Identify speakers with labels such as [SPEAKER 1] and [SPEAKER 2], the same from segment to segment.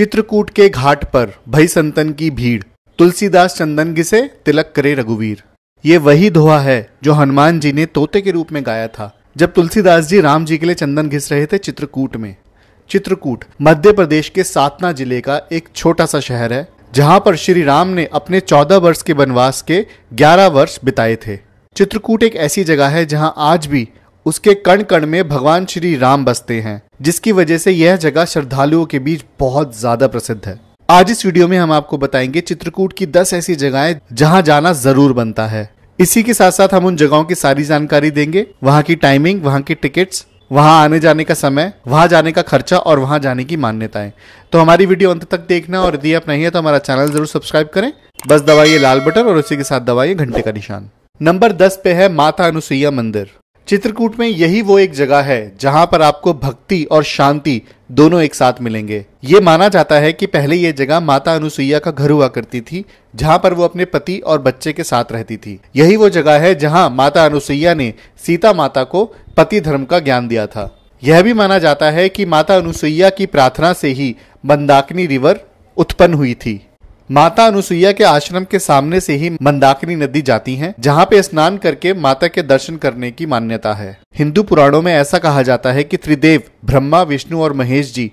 [SPEAKER 1] चित्रकूट के घाट पर भई संतन की भीड़ तुलसीदास चंदन घिसे तिलक करे रघुवीर ये वही दोहा है जो हनुमान जी ने तोते के रूप में गाया था जब तुलसीदास जी राम जी के लिए चंदन घिस रहे थे चित्रकूट में चित्रकूट मध्य प्रदेश के सातना जिले का एक छोटा सा शहर है जहां पर श्री राम ने अपने चौदह वर्ष के वनवास के ग्यारह वर्ष बिताए थे चित्रकूट एक ऐसी जगह है जहां आज भी उसके कण कण में भगवान श्री राम बसते हैं जिसकी वजह से यह जगह श्रद्धालुओं के बीच बहुत ज्यादा प्रसिद्ध है आज इस वीडियो में हम आपको बताएंगे चित्रकूट की 10 ऐसी जगहें जहां जाना जरूर बनता है इसी के साथ साथ हम उन जगहों की सारी जानकारी देंगे वहां की टाइमिंग वहां की टिकट्स वहां आने जाने का समय वहां जाने का खर्चा और वहां जाने की मान्यताएं तो हमारी वीडियो अंत तक देखना और यदि आप नहीं है तो हमारा चैनल जरूर सब्सक्राइब करें बस दबाइए लाल बटन और उसी के साथ दबाइए घंटे का निशान नंबर दस पे है माता अनुसुईया मंदिर चित्रकूट में यही वो एक जगह है जहां पर आपको भक्ति और शांति दोनों एक साथ मिलेंगे ये माना जाता है कि पहले ये जगह माता अनुसुईया का घर हुआ करती थी जहां पर वो अपने पति और बच्चे के साथ रहती थी यही वो जगह है जहां माता अनुसुईया ने सीता माता को पति धर्म का ज्ञान दिया था यह भी माना जाता है कि माता अनुसुईया की प्रार्थना से ही मंदाकिनी रिवर उत्पन्न हुई थी माता अनुसुईया के आश्रम के सामने से ही मंदाकिनी नदी जाती है जहाँ पे स्नान करके माता के दर्शन करने की मान्यता है हिंदू पुराणों में ऐसा कहा जाता है कि त्रिदेव ब्रह्मा विष्णु और महेश जी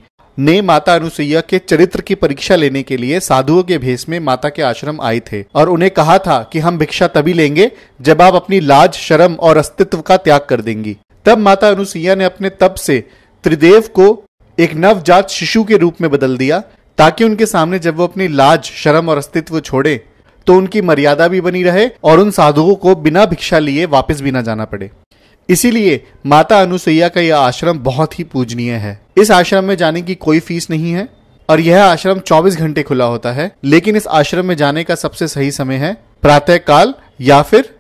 [SPEAKER 1] ने माता अनुसुईया के चरित्र की परीक्षा लेने के लिए साधुओं के भेष में माता के आश्रम आए थे और उन्हें कहा था कि हम भिक्षा तभी लेंगे जब आप अपनी लाज शर्म और अस्तित्व का त्याग कर देंगी तब माता अनुसुईया ने अपने तप से त्रिदेव को एक नवजात शिशु के रूप में बदल दिया ताकि उनके सामने जब वो अपनी लाज शर्म और अस्तित्व छोड़े तो उनकी मर्यादा भी बनी रहे और उन साधुओं को बिना भिक्षा लिए वापस भी ना जाना पड़े इसीलिए माता अनुसैया का यह आश्रम बहुत ही पूजनीय है इस आश्रम में जाने की कोई फीस नहीं है और यह आश्रम 24 घंटे खुला होता है लेकिन इस आश्रम में जाने का सबसे सही समय है प्रातः काल या फिर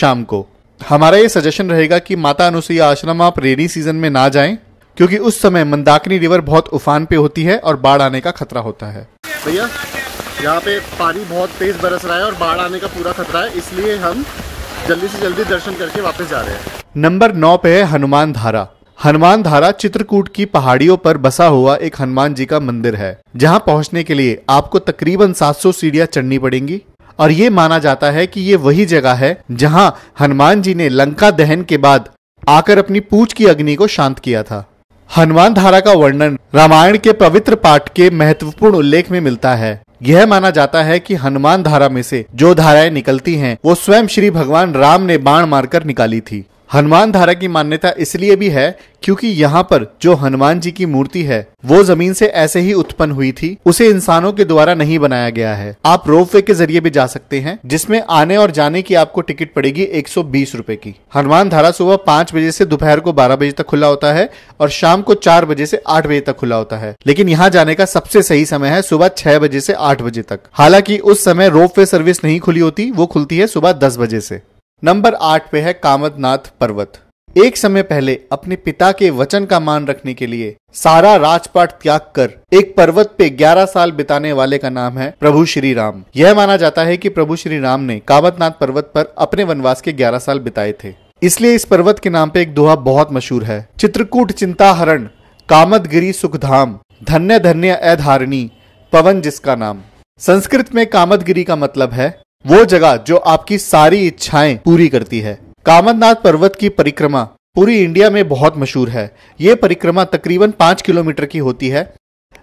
[SPEAKER 1] शाम को हमारा ये सजेशन रहेगा कि माता अनुसुईया आश्रम आप रेनी सीजन में ना जाएं क्योंकि उस समय मंदाकिनी रिवर बहुत उफान पे होती है और बाढ़ आने का खतरा होता है भैया यहाँ पे पानी बहुत तेज बरस रहा है और बाढ़ आने का पूरा खतरा है इसलिए हम जल्दी से जल्दी दर्शन करके वापस जा रहे हैं नंबर नौ पे है हनुमान धारा हनुमान धारा चित्रकूट की पहाड़ियों पर बसा हुआ एक हनुमान जी का मंदिर है जहाँ पहुँचने के लिए आपको तकरीबन 700 सीढ़ियाँ चढ़नी पड़ेंगी और ये माना जाता है कि ये वही जगह है जहाँ हनुमान जी ने लंका दहन के बाद आकर अपनी पूछ की अग्नि को शांत किया था हनुमान धारा का वर्णन रामायण के पवित्र पाठ के महत्वपूर्ण उल्लेख में मिलता है यह माना जाता है कि हनुमान धारा में से जो धाराएं निकलती हैं वो स्वयं श्री भगवान राम ने बाण मारकर निकाली थी हनुमान धारा की मान्यता इसलिए भी है क्योंकि यहाँ पर जो हनुमान जी की मूर्ति है वो जमीन से ऐसे ही उत्पन्न हुई थी उसे इंसानों के द्वारा नहीं बनाया गया है आप रोप वे के जरिए भी जा सकते हैं जिसमें आने और जाने की आपको टिकट पड़ेगी एक सौ की हनुमान धारा सुबह पांच बजे से दोपहर को बारह बजे तक खुला होता है और शाम को चार बजे से आठ बजे तक खुला होता है लेकिन यहाँ जाने का सबसे सही समय है सुबह छह बजे से आठ बजे तक हालांकि उस समय रोप वे सर्विस नहीं खुली होती वो खुलती है सुबह दस बजे से नंबर आठ पे है कामदनाथ पर्वत एक समय पहले अपने पिता के वचन का मान रखने के लिए सारा राजपाट त्याग कर एक पर्वत पे 11 साल बिताने वाले का नाम है प्रभु श्री राम यह माना जाता है कि प्रभु श्री राम ने कामतनाथ पर्वत पर अपने वनवास के 11 साल बिताए थे इसलिए इस पर्वत के नाम पे एक दोहा बहुत मशहूर है चित्रकूट चिंता कामत कामतगिरी सुखधाम धन्य धन्य अधारणी पवन जिसका नाम संस्कृत में कामतगिरी का मतलब है वो जगह जो आपकी सारी इच्छाएं पूरी करती है कामतनाथ पर्वत की परिक्रमा पूरी इंडिया में बहुत मशहूर है ये परिक्रमा तकरीबन पांच किलोमीटर की होती है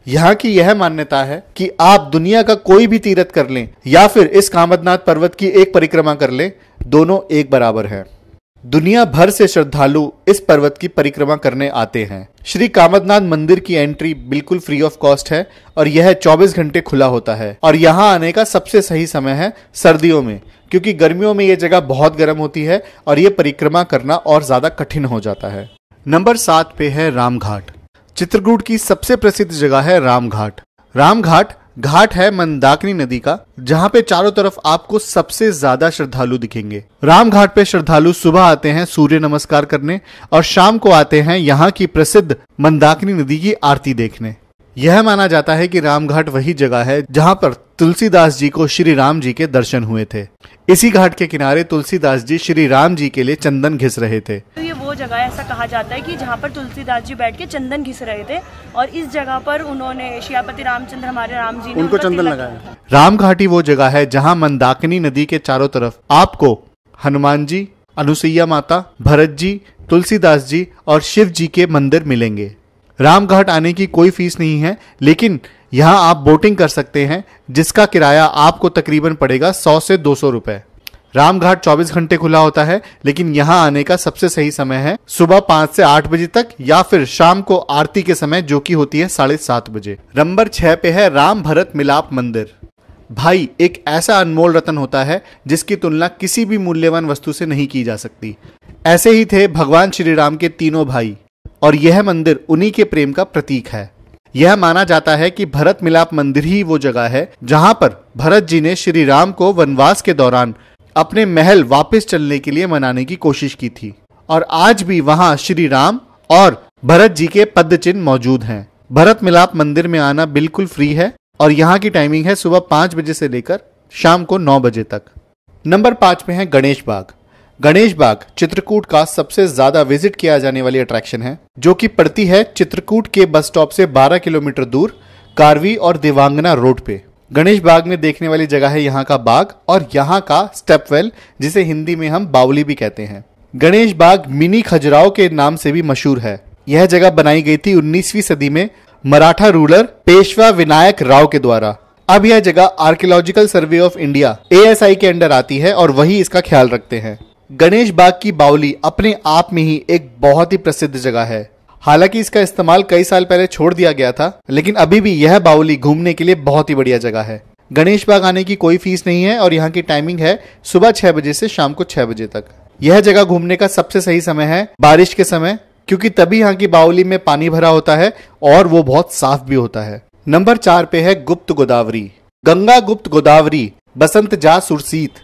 [SPEAKER 1] यहाँ की यह मान्यता है कि आप दुनिया का कोई भी तीर्थ कर लें या फिर इस कामतनाथ पर्वत की एक परिक्रमा कर लें दोनों एक बराबर है दुनिया भर से श्रद्धालु इस पर्वत की परिक्रमा करने आते हैं श्री कामतनाथ मंदिर की एंट्री बिल्कुल फ्री ऑफ कॉस्ट है और यह 24 घंटे खुला होता है और यहाँ आने का सबसे सही समय है सर्दियों में क्योंकि गर्मियों में ये जगह बहुत गर्म होती है और ये परिक्रमा करना और ज्यादा कठिन हो जाता है नंबर सात पे है रामघाट चित्रकूट की सबसे प्रसिद्ध जगह है रामघाट रामघाट घाट है मंदाकिनी नदी का जहाँ पे चारों तरफ आपको सबसे ज्यादा श्रद्धालु दिखेंगे राम घाट पे श्रद्धालु सुबह आते हैं सूर्य नमस्कार करने और शाम को आते हैं यहाँ की प्रसिद्ध मंदाकिनी नदी की आरती देखने यह माना जाता है कि रामघाट वही जगह है जहां पर तुलसीदास जी को श्री राम जी के दर्शन हुए थे इसी घाट के किनारे तुलसीदास जी श्री राम जी के लिए चंदन घिस रहे थे तो ये जगह ऐसा कहा जाता है कि जहाँ पर तुलसीदास जी बैठ के चंदन घिस रहे थे और इस जगह पर उन्होंने शियापति रामचंद्र हमारे राम जी ने उनको चंदन लगाया राम घाटी वो जगह है जहाँ मंदाकिनी नदी के चारों तरफ आपको हनुमान जी अनुसुईया माता भरत जी तुलसीदास जी और शिव जी के मंदिर मिलेंगे राम घाट आने की कोई फीस नहीं है लेकिन यहाँ आप बोटिंग कर सकते हैं जिसका किराया आपको तकरीबन पड़ेगा सौ से दो सौ रामघाट 24 घंटे खुला होता है लेकिन यहाँ आने का सबसे सही समय है सुबह 5 से आठ बजे तक या फिर शाम को आरती के समय जो की होती है साढ़े सात बजे नंबर छह पे है राम भरत मिलाप मंदिर भाई एक ऐसा अनमोल रतन होता है जिसकी तुलना किसी भी मूल्यवान वस्तु से नहीं की जा सकती ऐसे ही थे भगवान श्री राम के तीनों भाई और यह मंदिर उन्हीं के प्रेम का प्रतीक है यह माना जाता है कि भरत मिलाप मंदिर ही वो जगह है जहां पर भरत जी ने श्री राम को वनवास के दौरान अपने महल वापस चलने के लिए मनाने की कोशिश की थी और आज भी वहां श्री राम और भरत जी के पद चिन्ह मौजूद हैं भरत मिलाप मंदिर में आना बिल्कुल फ्री है और यहाँ की टाइमिंग है सुबह पांच बजे से लेकर शाम को नौ बजे तक नंबर पांच में है गणेश बाग गणेश बाग चित्रकूट का सबसे ज्यादा विजिट किया जाने वाली अट्रैक्शन है जो कि पड़ती है चित्रकूट के बस स्टॉप से 12 किलोमीटर दूर कारवी और देवांगना रोड पे गणेश बाग में देखने वाली जगह है यहाँ का बाग और यहाँ का स्टेपवेल जिसे हिंदी में हम बावली भी कहते हैं गणेश बाग मिनी खजुराव के नाम से भी मशहूर है यह जगह बनाई गई थी 19वीं सदी में मराठा रूलर पेशवा विनायक राव के द्वारा अब यह जगह आर्कियोलॉजिकल सर्वे ऑफ इंडिया ए के अंडर आती है और वही इसका ख्याल रखते हैं गणेश बाग की बावली अपने आप में ही एक बहुत ही प्रसिद्ध जगह है हालांकि इसका इस्तेमाल कई साल पहले छोड़ दिया गया था लेकिन अभी भी यह बाउली घूमने के लिए बहुत ही बढ़िया जगह है गणेश बाग आने की कोई फीस नहीं है और यहाँ की टाइमिंग है सुबह छह बजे से शाम को छह बजे तक यह जगह घूमने का सबसे सही समय है बारिश के समय क्योंकि तभी यहाँ की बाउली में पानी भरा होता है और वो बहुत साफ भी होता है नंबर चार पे है गुप्त गोदावरी गंगा गुप्त गोदावरी बसंत जा सुरसीत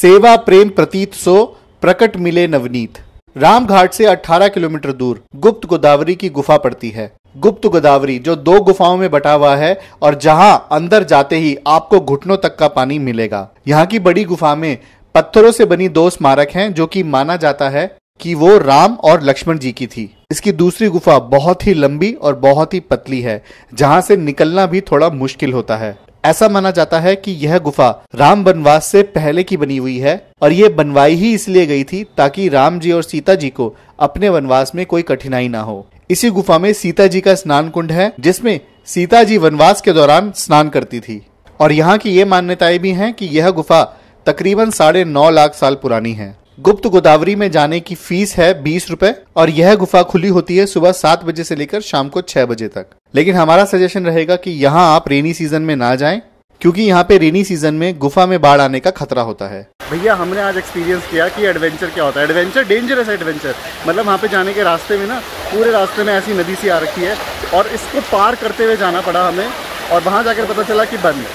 [SPEAKER 1] सेवा प्रेम प्रतीत सो प्रकट मिले नवनीत रामघाट से 18 किलोमीटर दूर गुप्त गोदावरी की गुफा पड़ती है गुप्त गोदावरी जो दो गुफाओं में बटा हुआ है और जहां अंदर जाते ही आपको घुटनों तक का पानी मिलेगा यहाँ की बड़ी गुफा में पत्थरों से बनी दो स्मारक हैं जो कि माना जाता है कि वो राम और लक्ष्मण जी की थी इसकी दूसरी गुफा बहुत ही लंबी और बहुत ही पतली है जहां से निकलना भी थोड़ा मुश्किल होता है ऐसा माना जाता है कि यह गुफा राम वनवास से पहले की बनी हुई है और ये बनवाई ही इसलिए गई थी ताकि राम जी और सीता जी को अपने वनवास में कोई कठिनाई ना हो इसी गुफा में सीता जी का स्नान कुंड है जिसमें सीता जी वनवास के दौरान स्नान करती थी और यहाँ की ये मान्यताएं भी हैं कि यह गुफा तकरीबन साढ़े नौ लाख साल पुरानी है गुप्त गोदावरी में जाने की फीस है बीस रूपए और यह गुफा खुली होती है सुबह सात बजे से लेकर शाम को छह बजे तक लेकिन हमारा सजेशन रहेगा कि यहाँ आप रेनी सीजन में ना जाएं क्योंकि यहाँ पे रेनी सीजन में गुफा में बाढ़ आने का खतरा होता है भैया हमने आज एक्सपीरियंस किया कि एडवेंचर क्या होता है एडवेंचर डेंजरस एडवेंचर मतलब वहाँ पे जाने के रास्ते में ना पूरे रास्ते में ऐसी नदी सी आ रखी है और इसको पार करते हुए जाना पड़ा हमें और वहाँ जाकर पता चला कि बंद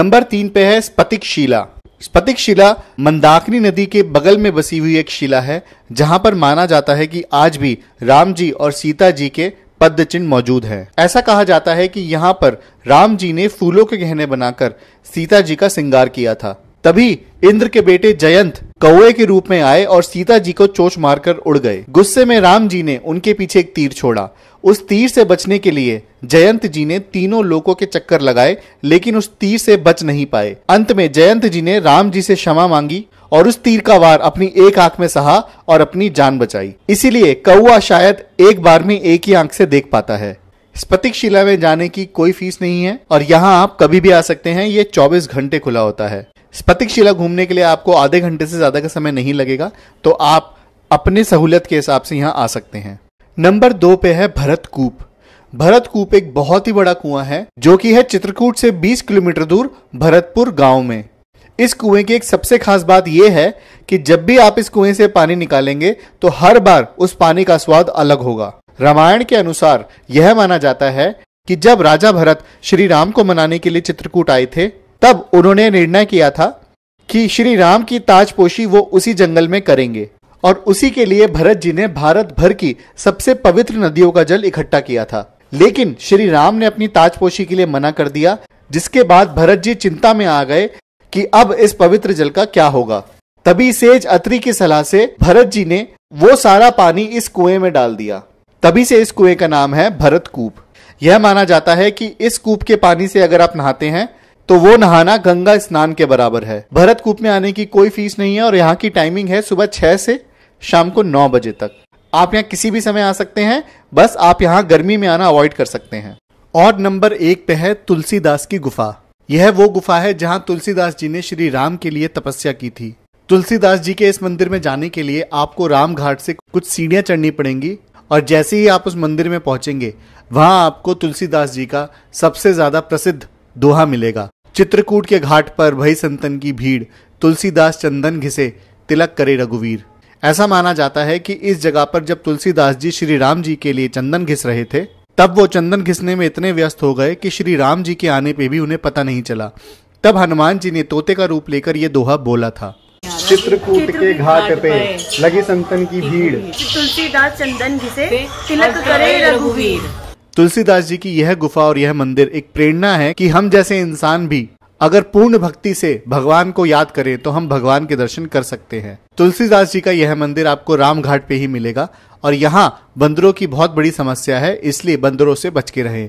[SPEAKER 1] नंबर तीन पे है स्पतिक शिला स्पतिक शिला मंदाकिनी नदी के बगल में बसी हुई एक शिला है जहां पर माना जाता है कि आज भी राम जी और सीता जी के पद चिन्ह मौजूद है ऐसा कहा जाता है कि यहाँ पर राम जी ने फूलों के गहने बनाकर सीता जी का श्रृंगार किया था तभी इंद्र के बेटे जयंत कौए के रूप में आए और सीता जी को चोच मारकर उड़ गए गुस्से में राम जी ने उनके पीछे एक तीर छोड़ा उस तीर से बचने के लिए जयंत जी ने तीनों लोगों के चक्कर लगाए लेकिन उस तीर से बच नहीं पाए अंत में जयंत जी ने राम जी से क्षमा मांगी और उस तीर का वार अपनी एक आंख में सहा और अपनी जान बचाई इसीलिए कौआ शायद एक बार में एक ही आंख से देख पाता है स्पतिक शिला में जाने की कोई फीस नहीं है और यहाँ आप कभी भी आ सकते हैं ये 24 घंटे खुला होता है स्पतिक शिला घूमने के लिए आपको आधे घंटे से ज्यादा का समय नहीं लगेगा तो आप अपने सहूलियत के हिसाब से यहाँ आ सकते हैं नंबर दो पे है भरत कूप भरत कूप एक बहुत ही बड़ा कुआं है जो कि है चित्रकूट से 20 किलोमीटर दूर भरतपुर गांव में इस कुएं की एक सबसे खास बात यह है कि जब भी आप इस कुएं से पानी निकालेंगे तो हर बार उस पानी का स्वाद अलग होगा रामायण के अनुसार यह माना जाता है कि जब राजा भरत श्री राम को मनाने के लिए चित्रकूट आए थे तब उन्होंने निर्णय किया था कि श्री राम की ताजपोशी वो उसी जंगल में करेंगे और उसी के लिए भरत जी ने भारत भर की सबसे पवित्र नदियों का जल इकट्ठा किया था लेकिन श्री राम ने अपनी ताजपोशी के लिए मना कर दिया जिसके बाद भरत जी चिंता में आ गए कि अब इस पवित्र जल का क्या होगा तभी सेज अत्री की सलाह से भरत जी ने वो सारा पानी इस कुएं में डाल दिया तभी से इस कुएं का नाम है भरत कूप यह माना जाता है कि इस कूप के पानी से अगर आप नहाते हैं तो वो नहाना गंगा स्नान के बराबर है भरत कूप में आने की कोई फीस नहीं है और यहाँ की टाइमिंग है सुबह छह से शाम को नौ बजे तक आप यहाँ किसी भी समय आ सकते हैं बस आप यहाँ गर्मी में आना अवॉइड कर सकते हैं और नंबर एक पे है तुलसीदास की गुफा यह वो गुफा है जहाँ तुलसीदास जी ने श्री राम के लिए तपस्या की थी तुलसीदास जी के इस मंदिर में जाने के लिए आपको राम घाट से कुछ सीढ़ियां चढ़नी पड़ेंगी और जैसे ही आप उस मंदिर में पहुंचेंगे वहां आपको तुलसीदास जी का सबसे ज्यादा प्रसिद्ध दोहा मिलेगा चित्रकूट के घाट पर भई संतन की भीड़ तुलसीदास चंदन घिसे तिलक करे रघुवीर ऐसा माना जाता है कि इस जगह पर जब तुलसीदास जी श्री राम जी के लिए चंदन घिस रहे थे तब वो चंदन घिसने में इतने व्यस्त हो गए कि श्री राम जी के आने पे भी उन्हें पता नहीं चला तब हनुमान जी ने तोते का रूप लेकर ये दोहा बोला था चित्रकूट के घाट पे लगी संतन की भीड़ तुलसीदास चंदन घिसे तिलक करे रघुवीर तुलसीदास जी की यह गुफा और यह मंदिर एक प्रेरणा है कि हम जैसे इंसान भी अगर पूर्ण भक्ति से भगवान को याद करें तो हम भगवान के दर्शन कर सकते हैं तुलसीदास जी का यह मंदिर आपको राम घाट पे ही मिलेगा और यहाँ बंदरों की बहुत बड़ी समस्या है इसलिए बंदरों से बच के रहें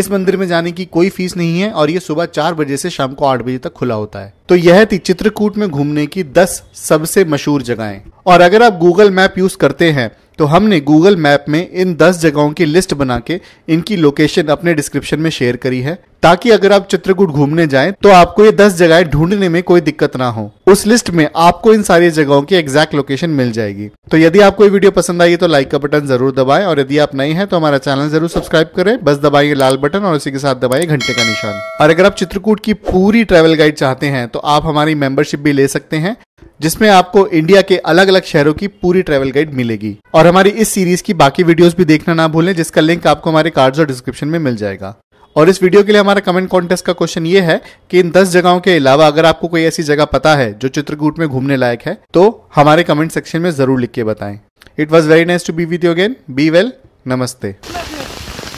[SPEAKER 1] इस मंदिर में जाने की कोई फीस नहीं है और ये सुबह चार बजे से शाम को आठ बजे तक खुला होता है तो यह थी चित्रकूट में घूमने की दस सबसे मशहूर जगहें और अगर आप गूगल मैप यूज करते हैं तो हमने गूगल मैप में इन 10 जगहों की लिस्ट बना के इनकी लोकेशन अपने डिस्क्रिप्शन में शेयर करी है ताकि अगर आप चित्रकूट घूमने जाएं तो आपको ये 10 जगहें ढूंढने में कोई दिक्कत ना हो उस लिस्ट में आपको इन सारी जगहों की एग्जैक्ट लोकेशन मिल जाएगी तो यदि आपको ये वीडियो पसंद आई तो लाइक का बटन जरूर दबाएं और यदि आप नए हैं तो हमारा चैनल जरूर सब्सक्राइब करें बस दबाइए लाल बटन और उसी के साथ दबाइए घंटे का निशान और अगर आप चित्रकूट की पूरी ट्रेवल गाइड चाहते हैं तो आप हमारी मेंबरशिप भी ले सकते हैं जिसमें आपको इंडिया के अलग अलग शहरों की पूरी ट्रेवल गाइड मिलेगी और हमारी इस सीरीज की बाकी वीडियोस भी देखना ना भूलें जिसका लिंक आपको हमारे कार्ड्स और डिस्क्रिप्शन में मिल जाएगा और इस वीडियो के लिए हमारा कमेंट कॉन्टेस्ट का क्वेश्चन ये है कि इन दस जगहों के अलावा अगर आपको कोई ऐसी जगह पता है जो चित्रकूट में घूमने लायक है तो हमारे कमेंट सेक्शन में जरूर लिख के बताएं it was very nice to be with you again be well नमस्ते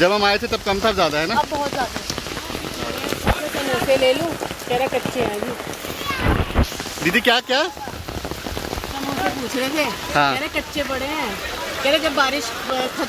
[SPEAKER 1] जब हम आए थे तब कम था ज्यादा है ना बहुत ज्यादा तो ले कच्चे हैं दीदी क्या क्या पूछ रहे थे हाँ। कच्चे पड़े हैं कह रहे जब बारिश खत्म